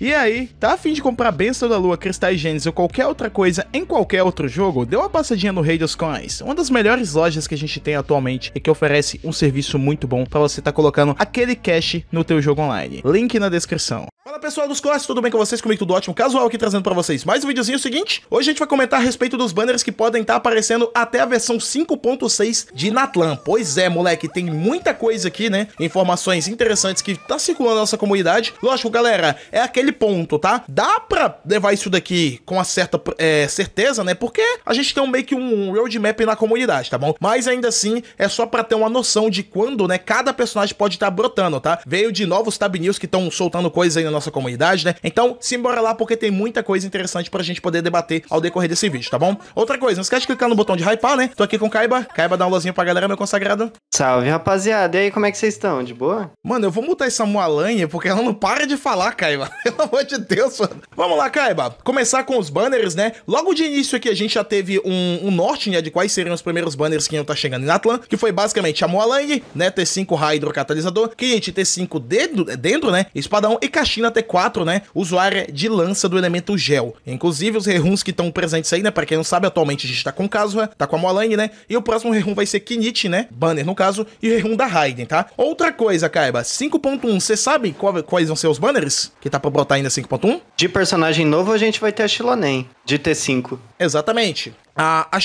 E aí, tá afim de comprar Benção da Lua, Cristais Gênesis ou qualquer outra coisa em qualquer outro jogo? Dê uma passadinha no Rei dos Coins, uma das melhores lojas que a gente tem atualmente e que oferece um serviço muito bom para você estar tá colocando aquele cash no teu jogo online. Link na descrição. Fala pessoal dos Coins, tudo bem com vocês? Comigo tudo ótimo, casual aqui trazendo para vocês mais um videozinho seguinte. Hoje a gente vai comentar a respeito dos banners que podem estar tá aparecendo até a versão 5.6 de Natlan. Pois é, moleque, tem muita coisa aqui, né? Informações interessantes que tá circulando na nossa comunidade. Lógico, galera, é aquele aquele ponto, tá? Dá pra levar isso daqui com uma certa é, certeza, né? Porque a gente tem um, meio que um roadmap na comunidade, tá bom? Mas ainda assim, é só pra ter uma noção de quando, né, cada personagem pode estar tá brotando, tá? Veio de novos tab news que estão soltando coisas aí na nossa comunidade, né? Então, simbora lá, porque tem muita coisa interessante pra gente poder debater ao decorrer desse vídeo, tá bom? Outra coisa, não esquece de clicar no botão de hypar, né? Tô aqui com o Kaiba. Kaiba, dá um luzinho pra galera, meu consagrado. Salve, rapaziada. E aí, como é que vocês estão? De boa? Mano, eu vou mutar essa Moalanha, porque ela não para de falar, Kaiba. pelo amor de Deus, mano. Vamos lá, Kaiba. Começar com os banners, né? Logo de início aqui a gente já teve um, um norte, né? De quais seriam os primeiros banners que iam estar tá chegando em Atlan, que foi basicamente a Moalang, né? T5 Hydro Catalisador, Cliente T5 dentro, dentro, né? Espadão e Caixina T4, né? Usuária de lança do elemento gel. Inclusive os reruns que estão presentes aí, né? Pra quem não sabe, atualmente a gente tá com Kazuha, tá com a Moalang, né? E o próximo rerun vai ser Kinit, né? Banner no caso, e o rerun da Raiden, tá? Outra coisa, Kaiba. 5.1, você sabe qual, quais vão ser os banners que tá pra botar botar ainda 5.1? De personagem novo, a gente vai ter a Shilonen, de T5. Exatamente. A, a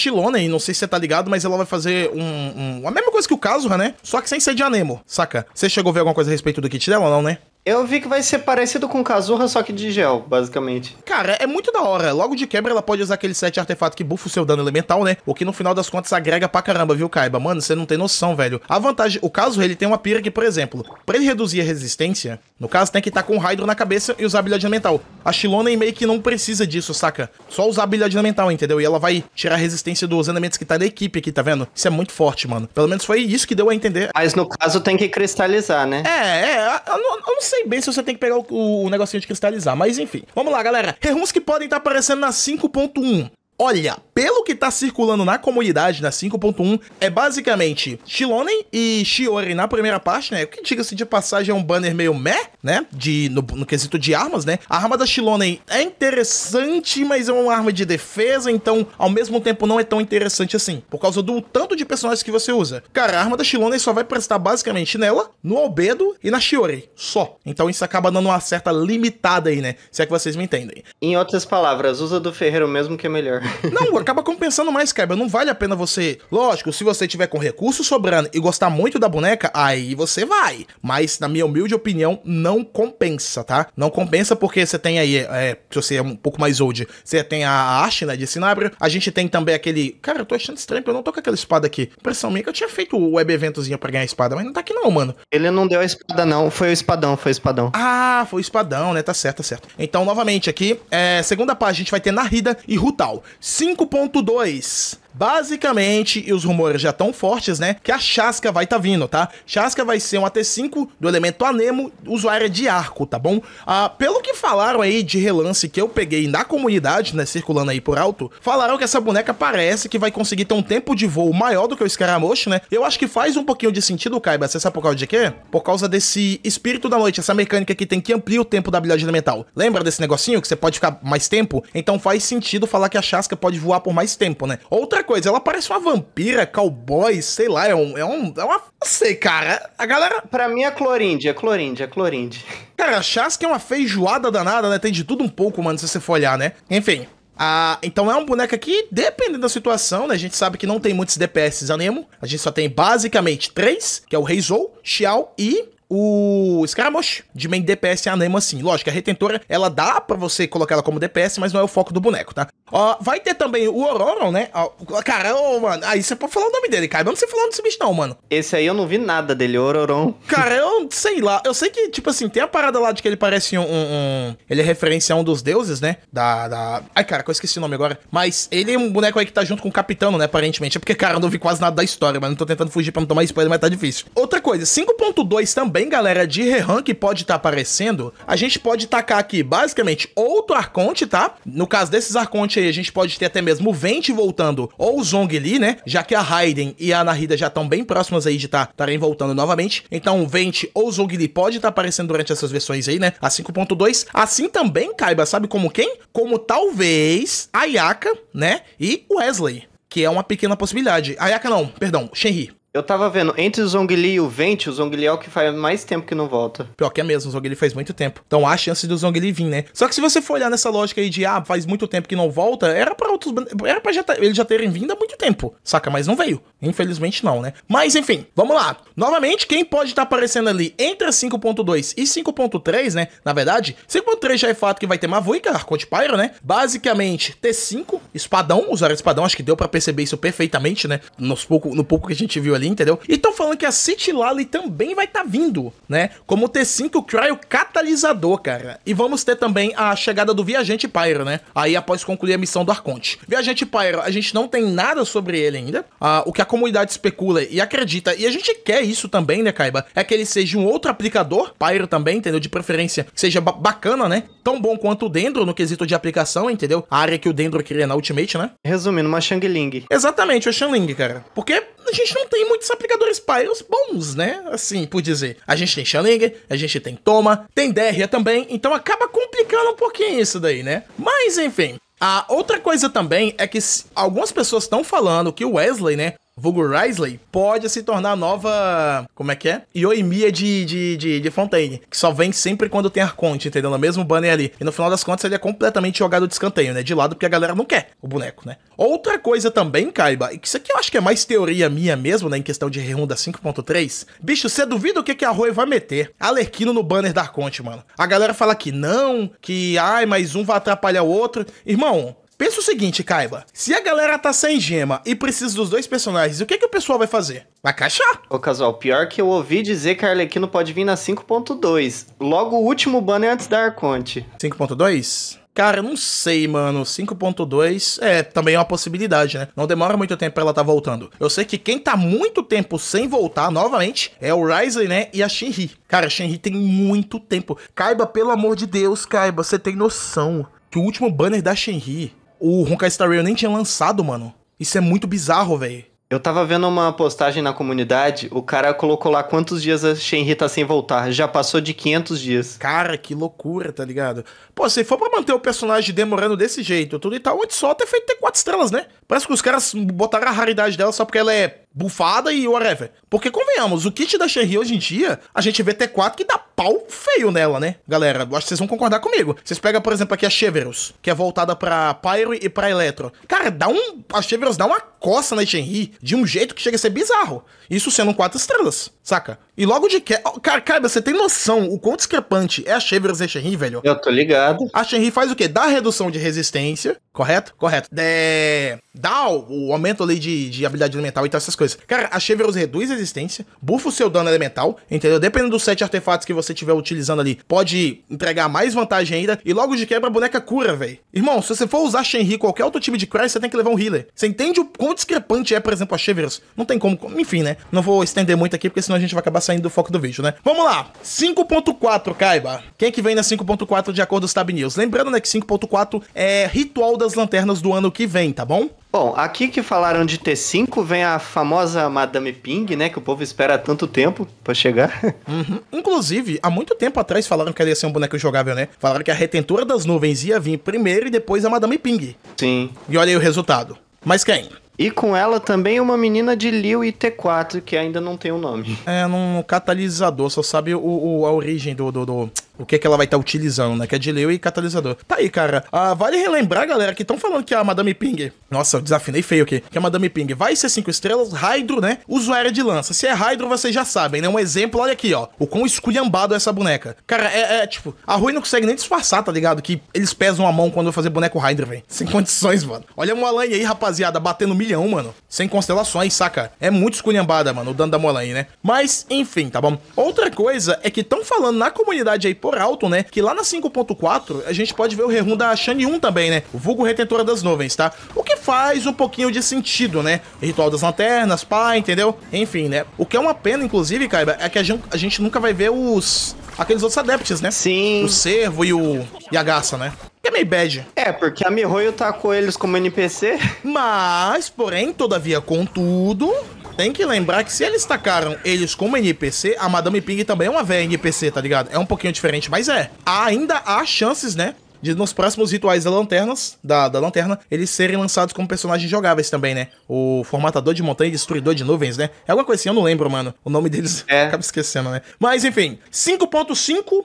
não sei se você tá ligado, mas ela vai fazer um, um a mesma coisa que o Kazuha, né? Só que sem ser de Anemo, saca? Você chegou a ver alguma coisa a respeito do kit dela ou não, né? Eu vi que vai ser parecido com Kazurra, só que de gel, basicamente. Cara, é muito da hora. Logo de quebra, ela pode usar aquele set artefato que bufa o seu dano elemental, né? O que no final das contas agrega pra caramba, viu, Kaiba? Mano, você não tem noção, velho. A vantagem, o caso, ele tem uma pira que, por exemplo, pra ele reduzir a resistência, no caso, tem que estar tá com o Hydro na cabeça e usar a habilidade elemental. A Shilona é meio que não precisa disso, saca? Só usar a habilidade elemental, entendeu? E ela vai tirar a resistência dos elementos que tá na equipe aqui, tá vendo? Isso é muito forte, mano. Pelo menos foi isso que deu a entender. Mas no caso tem que cristalizar, né? É, é. Eu não, eu não sei bem se você tem que pegar o, o, o negocinho de cristalizar, mas enfim. Vamos lá, galera. Reruns que podem estar tá aparecendo na 5.1. Olha, pelo que tá circulando na comunidade, na 5.1, é basicamente Shilonen e Shiori na primeira parte, né? O que diga-se de passagem é um banner meio meh, né? De, no, no, quesito de armas, né? A arma da Shilonen é interessante, mas é uma arma de defesa, então ao mesmo tempo não é tão interessante assim, por causa do tanto de personagens que você usa. Cara, a arma da Shilonen só vai prestar basicamente nela, no Albedo e na Shiori, só. Então isso acaba dando uma certa limitada aí, né? Se é que vocês me entendem. Em outras palavras, usa do ferreiro mesmo que é melhor. Não, acaba compensando mais, cara. Não vale a pena você. Lógico, se você tiver com recurso sobrando e gostar muito da boneca, aí você vai. Mas, na minha humilde opinião, não compensa, tá? Não compensa porque você tem aí, é, se você é um pouco mais old, você tem a arte, né, de Sinabra. A gente tem também aquele. Cara, eu tô achando estranho, eu não tô com aquela espada aqui. Impressão minha que eu tinha feito o web eventozinho pra ganhar a espada, mas não tá aqui não, mano. Ele não deu a espada, não. Foi o espadão, foi o espadão. Ah, foi o espadão, né? Tá certo, tá certo. Então, novamente aqui, é, segunda parte a gente vai ter Narida e Rutal. 5.2 Basicamente, e os rumores já tão fortes, né? Que a Chasca vai tá vindo, tá? Chasca vai ser um AT5 do elemento Anemo, usuária de arco, tá bom? Ah, pelo que falaram aí de relance que eu peguei na comunidade, né? Circulando aí por alto, falaram que essa boneca parece que vai conseguir ter um tempo de voo maior do que o Scaramouche, né? Eu acho que faz um pouquinho de sentido, Kaiba. Você sabe por causa de quê? Por causa desse espírito da noite, essa mecânica que tem que ampliar o tempo da habilidade elemental. Lembra desse negocinho que você pode ficar mais tempo? Então faz sentido falar que a Chasca pode voar por mais tempo, né? Outra outra coisa, ela parece uma vampira, cowboy, sei lá, é um. É, um, é uma. Não sei, cara. A galera. Pra mim é Clorinde, é Clorinde, é Clorinde. Cara, a que é uma feijoada danada, né? Tem de tudo um pouco, mano, se você for olhar, né? Enfim. Ah, então é um boneco que, dependendo da situação, né? A gente sabe que não tem muitos DPS a Nemo. A gente só tem basicamente três, que é o Reizou, Xiao e o Scaramouche de main DPS anemo assim. Lógico, a retentora, ela dá para você colocar ela como DPS, mas não é o foco do boneco, tá? Ó, vai ter também o Ororon, né? Ó, caramba, mano. Aí você pode falar o nome dele, cara. Eu não sei falar desse bicho, não, mano. Esse aí eu não vi nada dele, Ororon. Cara, eu sei lá. Eu sei que, tipo assim, tem a parada lá de que ele parece um. um, um... ele é referência a um dos deuses, né? Da, da. Ai, cara, eu esqueci o nome agora. Mas ele é um boneco aí que tá junto com o Capitão, né? Aparentemente. É porque, cara, eu não vi quase nada da história, mas não tô tentando fugir pra não tomar spoiler, mas tá difícil. Outra coisa, 5.2 também também, galera, de Rehan que pode estar tá aparecendo, a gente pode tacar aqui, basicamente, outro Arconte, tá? No caso desses Arconte aí, a gente pode ter até mesmo o Vente voltando, ou o Zhongli, né? Já que a Raiden e a Narida já estão bem próximas aí de tá, estarem voltando novamente. Então, o Vente ou o Zhongli pode estar tá aparecendo durante essas versões aí, né? A 5.2. Assim também, Kaiba, sabe como quem? Como talvez a Yaka, né? E Wesley que é uma pequena possibilidade. Ayaka não, perdão, Shenri. Eu tava vendo, entre o Zongli e o Vente, o Zongli é o que faz mais tempo que não volta. Pior que é mesmo, o Zongli faz muito tempo. Então há chance do Zongli vir, né? Só que se você for olhar nessa lógica aí de, ah, faz muito tempo que não volta, era para outros. Era pra já, eles já terem vindo há muito tempo, saca? Mas não veio. Infelizmente não, né? Mas enfim, vamos lá. Novamente, quem pode estar tá aparecendo ali entre 5.2 e 5.3, né? Na verdade, 5.3 já é fato que vai ter Mavuica, é Arconte Pyro, né? Basicamente, T5, espadão, usar espadão, acho que deu para perceber isso perfeitamente, né? Nos pouco, no pouco que a gente viu ali, entendeu? E estão falando que a City Lally também vai estar tá vindo, né? Como o T5 Cryo catalisador, cara. E vamos ter também a chegada do Viajante Pyro, né? Aí após concluir a missão do Arconte. Viajante Pyro, a gente não tem nada sobre ele ainda. Ah, o que a comunidade especula e acredita, e a gente quer isso também, né, Kaiba? É que ele seja um outro aplicador, Pyro também, entendeu? De preferência, que seja bacana, né? Tão bom quanto o Dendro no quesito de aplicação, entendeu? A área que o Dendro queria na Ultimate, né? Resumindo, uma Shangling. Exatamente, Shang Shangling, cara. Porque a gente não tem muitos aplicadores Pyros bons, né? Assim, por dizer. A gente tem Xaling, a gente tem Toma, tem Derria também, então acaba complicando um pouquinho isso daí, né? Mas enfim. A outra coisa também é que algumas pessoas estão falando que o Wesley, né, vulgo Risley, pode se tornar nova. Como é que é? Yoimiya de, de, de, de Fontaine, que só vem sempre quando tem Arconte, entendeu? No mesmo banner ali. E no final das contas ele é completamente jogado de escanteio, né? De lado, porque a galera não quer o boneco, né? Outra coisa também, Kaiba, que isso aqui eu acho que é mais teoria minha mesmo, né? Em questão de Rehunda 5.3. Bicho, você duvida o que, que a Roy vai meter? Alerquino no banner da Arconte, mano. A galera fala que não, que ai, mais um vai atrapalhar o outro. Irmão, Pensa o seguinte, Kaiba. Se a galera tá sem gema e precisa dos dois personagens, o que, que o pessoal vai fazer? Vai caixar. Ô, Casual, pior que eu ouvi dizer que a Arlequino pode vir na 5.2. Logo o último banner antes da Arconte. 5.2? Cara, eu não sei, mano. 5.2 é também uma possibilidade, né? Não demora muito tempo pra ela tá voltando. Eu sei que quem tá muito tempo sem voltar novamente é o Ryzen, né? E a Shinri. Cara, a Shinri tem muito tempo. Kaiba, pelo amor de Deus, Kaiba, você tem noção que o último banner da Shinri o Honkai Star Rail nem tinha lançado, mano. Isso é muito bizarro, velho. Eu tava vendo uma postagem na comunidade, o cara colocou lá quantos dias a Shenri tá sem voltar. Já passou de 500 dias. Cara, que loucura, tá ligado? Pô, se for pra manter o personagem demorando desse jeito, tudo e tal, onde só ter feito ter quatro estrelas, né? Parece que os caras botaram a raridade dela só porque ela é bufada e whatever. Porque, convenhamos, o kit da Sherry hoje em dia, a gente vê T4 que dá pau feio nela, né? Galera, acho que vocês vão concordar comigo. Vocês pegam, por exemplo, aqui a Cheverus, que é voltada pra Pyro e pra Electro. Cara, dá um... A Cheverus dá uma coça na Shenri de um jeito que chega a ser bizarro. Isso sendo quatro 4 estrelas. Saca? E logo de que. Cara, cara, você tem noção o quão discrepante é a Shea e a Shenri, velho? Eu tô ligado. A Shenri faz o quê? Dá redução de resistência, correto? Correto. É, dá o, o aumento ali de, de habilidade elemental e tal, essas coisas. Cara, a Shea reduz resistência, bufa o seu dano elemental, entendeu? Dependendo dos sete artefatos que você tiver utilizando ali, pode entregar mais vantagem ainda. E logo de quebra, a boneca cura, velho. Irmão, se você for usar Shenri qualquer outro time de Crash, você tem que levar um healer. Você entende o quão discrepante é, por exemplo, a Shea Não tem como. Enfim, né? Não vou estender muito aqui, porque senão a gente vai acabar saindo do foco do vídeo, né? Vamos lá! 5.4, Caiba! Quem é que vem na 5.4 de acordo com os Tab News? Lembrando, né, que 5.4 é ritual das lanternas do ano que vem, tá bom? Bom, aqui que falaram de T5 vem a famosa Madame Ping, né? Que o povo espera há tanto tempo para chegar. Uhum. Inclusive, há muito tempo atrás falaram que ela ia ser um boneco jogável, né? Falaram que a retentora das nuvens ia vir primeiro e depois a Madame Ping. Sim. E olha aí o resultado. Mas quem? E com ela também uma menina de Liu e T4, que ainda não tem o um nome. É, num catalisador, só sabe o, o a origem do, do, do o que, é que ela vai estar tá utilizando, né? Que é de leu e catalisador. Tá aí, cara. Ah, vale relembrar, galera, que estão falando que a Madame Ping. Nossa, eu desafinei feio aqui. Que a Madame Ping vai ser 5 estrelas, Hydro, né? Usuária de lança. Se é Hydro, vocês já sabem, né? Um exemplo, olha aqui, ó. O quão esculhambado é essa boneca. Cara, é, é tipo, a Rui não consegue nem disfarçar, tá ligado? Que eles pesam a mão quando eu fazer boneco Hydro, velho. Sem condições, mano. Olha a Molan aí, rapaziada, batendo milhão, mano. Sem constelações, saca? É muito esculhambada, mano, o dano da Molan né? Mas, enfim, tá bom? Outra coisa é que estão falando na comunidade aí, pô, alto né? Que lá na 5.4 a gente pode ver o rerun da Shang 1 também, né? O vulgo retentora das nuvens, tá? O que faz um pouquinho de sentido, né? Ritual das lanternas, pá, entendeu? Enfim, né? O que é uma pena, inclusive, Kaiba, é que a gente, a gente nunca vai ver os. aqueles outros adeptos, né? Sim. O servo e o. e a garça né? Que é meio bad. É, porque a Mihoyo tá com eles como NPC. Mas, porém, todavia, contudo, tem que lembrar que se eles tacaram eles como NPC, a Madame Pig também é uma velha NPC, tá ligado? É um pouquinho diferente, mas é. Ainda há chances, né? de nos próximos rituais da lanternas, da, da lanterna, eles serem lançados como personagens jogáveis também, né? O formatador de montanha e destruidor de nuvens, né? É alguma coisa assim, eu não lembro, mano. O nome deles é. acaba esquecendo, né? Mas enfim, 5.5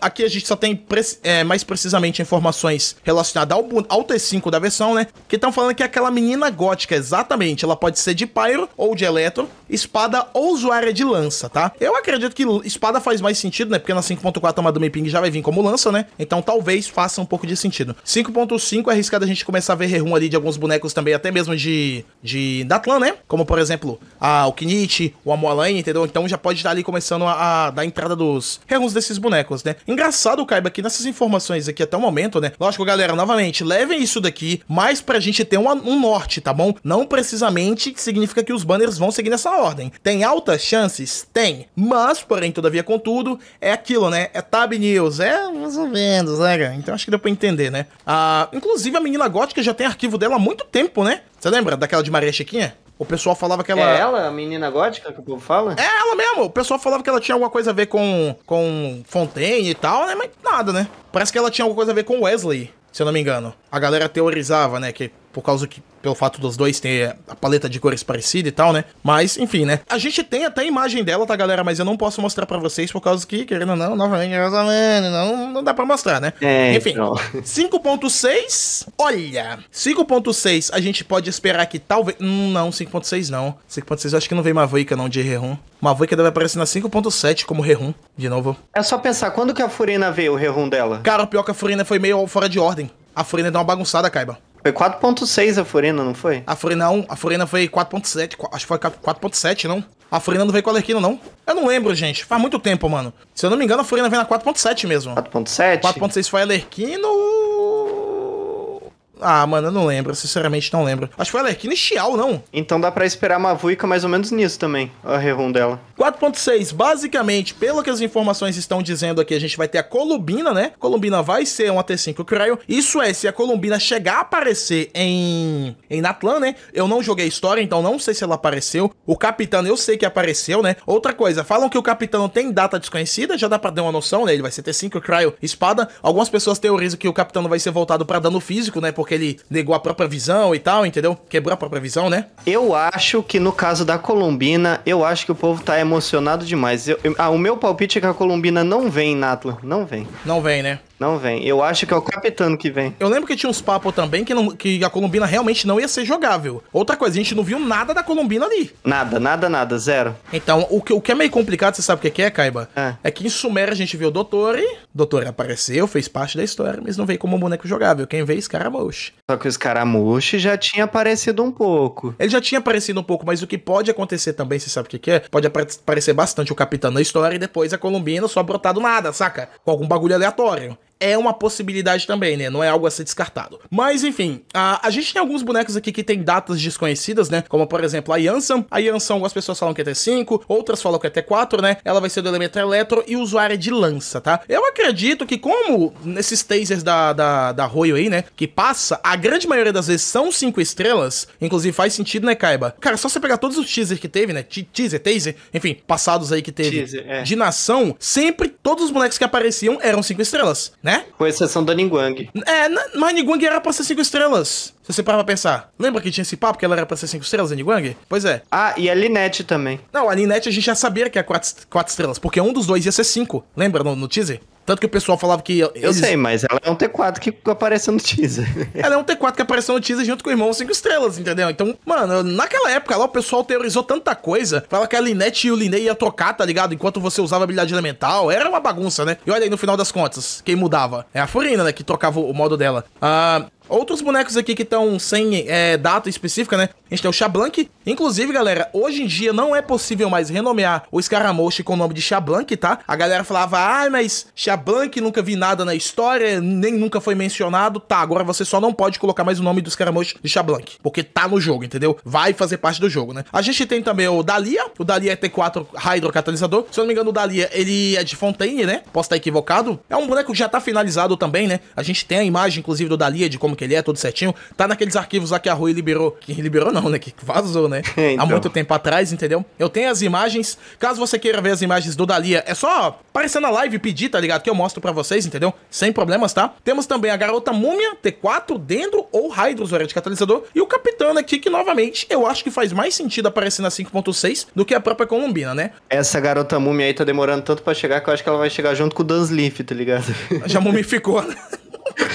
aqui a gente só tem pre, é, mais precisamente informações relacionadas ao, ao T5 da versão, né? Que estão falando que é aquela menina gótica, exatamente. Ela pode ser de Pyro ou de Eletro, espada ou usuária de lança, tá? Eu acredito que espada faz mais sentido, né? Porque na 5.4 a Madame Ping já vai vir como lança, né? Então talvez faça um pouco de sentido. 5.5 é arriscado a gente começar a ver rerum ali de alguns bonecos também, até mesmo de, de Datlan, né? Como por exemplo, a Okinichi, o Amolain, entendeu? Então já pode estar ali começando a, a dar entrada dos reruns desses bonecos bonecos, né? Engraçado, Caiba, que nessas informações aqui até o momento, né? Lógico, galera, novamente, levem isso daqui, mas pra gente ter um, um norte, tá bom? Não precisamente significa que os banners vão seguir nessa ordem. Tem altas chances? Tem. Mas, porém, todavia, contudo, é aquilo, né? É Tab News, é mais ou menos, né, cara? Então acho que deu pra entender, né? Ah, inclusive, a menina gótica já tem arquivo dela há muito tempo, né? Você lembra daquela de Maria Chiquinha? O pessoal falava que ela. É ela, a menina gótica que o povo fala? É ela mesmo. O pessoal falava que ela tinha alguma coisa a ver com, com Fontaine e tal, né? Mas nada, né? Parece que ela tinha alguma coisa a ver com Wesley, se eu não me engano a galera teorizava, né? Que por causa que pelo fato dos dois ter a paleta de cores parecida e tal, né? Mas, enfim, né? A gente tem até a imagem dela, tá, galera? Mas eu não posso mostrar para vocês por causa que, querendo ou não, novamente, não, não dá para mostrar, né? É, enfim, então. 5.6, olha, 5.6 a gente pode esperar que talvez... Hum, não, 5.6 não. 5.6 eu acho que não vem Mavoica não, de Rerun. Mavoica deve aparecer na 5.7 como Rerun, de novo. É só pensar, quando que a Furina veio, o Rerun dela? Cara, pior é que a Furina foi meio fora de ordem. A Furina deu uma bagunçada, Caiba. Foi 4.6 a Furina, não foi? A Furina não, a Furina foi 4.7, acho que foi 4.7, não? A Furina não veio com a Lerquina, não? Eu não lembro, gente. Faz muito tempo, mano. Se eu não me engano, a Furina veio na 4.7 mesmo. 4.7? 4.6 foi a ou... Ah, mano, eu não lembro. Sinceramente, não lembro. Acho que foi a Lerquina e Xiao, não? Então dá pra esperar a Mavuica mais ou menos nisso também. A rerun dela. 4.6, basicamente, pelo que as informações estão dizendo aqui, a gente vai ter a Columbina, né? Columbina vai ser uma T5 Cryo. Isso é, se a Columbina chegar a aparecer em, em Natlan, né? Eu não joguei história, então não sei se ela apareceu. O Capitão eu sei que apareceu, né? Outra coisa, falam que o Capitão tem data desconhecida, já dá pra dar uma noção, né? Ele vai ser T5 Cryo espada. Algumas pessoas teorizam que o Capitão vai ser voltado pra dano físico, né? Porque ele negou a própria visão e tal, entendeu? Quebrou a própria visão, né? Eu acho que no caso da Columbina, eu acho que o povo tá emocionado demais. Eu, eu, ah, o meu palpite é que a Colombina não vem, Natla. Não vem. Não vem, né? Não vem. Eu acho que é o Capitano que vem. Eu lembro que tinha uns papos também que, não, que a Colombina realmente não ia ser jogável. Outra coisa, a gente não viu nada da Colombina ali. Nada, nada, nada, zero. Então, o que, o que é meio complicado, você sabe o que é, Caiba? É. é que em Sumer a gente viu o o Doutor apareceu, fez parte da história, mas não veio como um boneco jogável. Quem veio, é Scaramouche. Só que o Scaramouche já tinha aparecido um pouco. Ele já tinha aparecido um pouco, mas o que pode acontecer também, você sabe o que é? Pode aparecer bastante o Capitano na história e depois a Colombina só brotar do nada, saca? Com algum bagulho aleatório é uma possibilidade também, né? Não é algo a ser descartado. Mas enfim, a, a gente tem alguns bonecos aqui que tem datas desconhecidas, né? Como por exemplo a Yansan. A Yansan, algumas pessoas falam que é T 5, outras falam que é T 4, né? Ela vai ser do elemento eletro e usuária de lança, tá? Eu acredito que, como nesses tasers da, da, da Royo aí, né? Que passa, a grande maioria das vezes são 5 estrelas. Inclusive faz sentido, né, Kaiba? Cara, só você pegar todos os teasers que teve, né? Teaser, teaser, taser, enfim, passados aí que teve teaser, é. de nação, sempre todos os bonecos que apareciam eram 5 estrelas né? Com exceção da Ningguang. É, mas Ningguang era pra ser 5 estrelas. Se você parar pra pensar. Lembra que tinha esse papo que ela era pra ser 5 estrelas, a Ningguang? Pois é. Ah, e a Linette também. Não, a Linette a gente já sabia que é era 4 estrelas, porque um dos dois ia ser 5. Lembra no, no teaser? Tanto que o pessoal falava que. Eles... Eu sei, mas ela é um T4 que apareceu no teaser. ela é um T4 que apareceu no teaser junto com o irmão 5 estrelas, entendeu? Então, mano, naquela época lá o pessoal teorizou tanta coisa. Falava que a Linette e o Linei ia trocar, tá ligado? Enquanto você usava habilidade elemental. Era uma bagunça, né? E olha aí, no final das contas, quem mudava? É a Furina, né? Que trocava o modo dela. Ah, Outros bonecos aqui que estão sem é, data específica, né? A gente tem o Xablank. Inclusive, galera, hoje em dia não é possível mais renomear o Scaramouche com o nome de Xablank, tá? A galera falava, ah, mas Xablank nunca vi nada na história, nem nunca foi mencionado. Tá, agora você só não pode colocar mais o nome do Scaramouche de Xablank, porque tá no jogo, entendeu? Vai fazer parte do jogo, né? A gente tem também o Dalia. O Dalia é T4 catalisador Se eu não me engano, o Dalia, ele é de Fontaine, né? Posso estar equivocado. É um boneco que já tá finalizado também, né? A gente tem a imagem, inclusive, do Dalia de como como que ele é, todo certinho. Tá naqueles arquivos lá que a Rui liberou. Que liberou não, né? Que vazou, né? É, então. Há muito tempo atrás, entendeu? Eu tenho as imagens. Caso você queira ver as imagens do Dalia, é só aparecer na live e pedir, tá ligado? Que eu mostro para vocês, entendeu? Sem problemas, tá? Temos também a garota Múmia, T4, Dendro ou Hydros, o de catalisador. E o Capitano aqui, que novamente eu acho que faz mais sentido aparecer na 5.6 do que a própria colombina né? Essa garota Múmia aí tá demorando tanto para chegar que eu acho que ela vai chegar junto com o Dunsleaf, tá ligado? Já mumificou, né?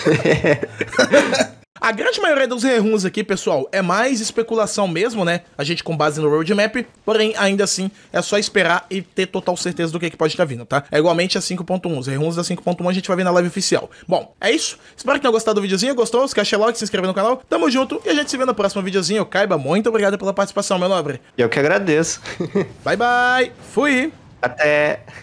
A grande maioria dos reruns aqui, pessoal, é mais especulação mesmo, né? A gente com base no roadmap, porém, ainda assim, é só esperar e ter total certeza do que, é que pode estar tá vindo, tá? É igualmente a 5.1, os reruns da 5.1 a gente vai ver na live oficial. Bom, é isso. Espero que tenham gostado do videozinho, gostou? Se caixa like, se inscreve no canal, tamo junto e a gente se vê no próximo videozinho. Caiba, muito obrigado pela participação, meu nobre. Eu que agradeço. bye, bye. Fui. Até.